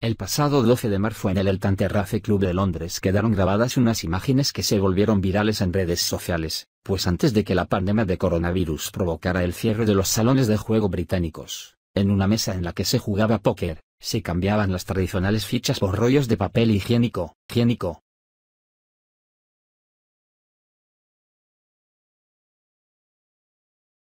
El pasado 12 de marzo en el El Tanterrafe Club de Londres quedaron grabadas unas imágenes que se volvieron virales en redes sociales, pues antes de que la pandemia de coronavirus provocara el cierre de los salones de juego británicos, en una mesa en la que se jugaba póker, se cambiaban las tradicionales fichas por rollos de papel higiénico, higiénico,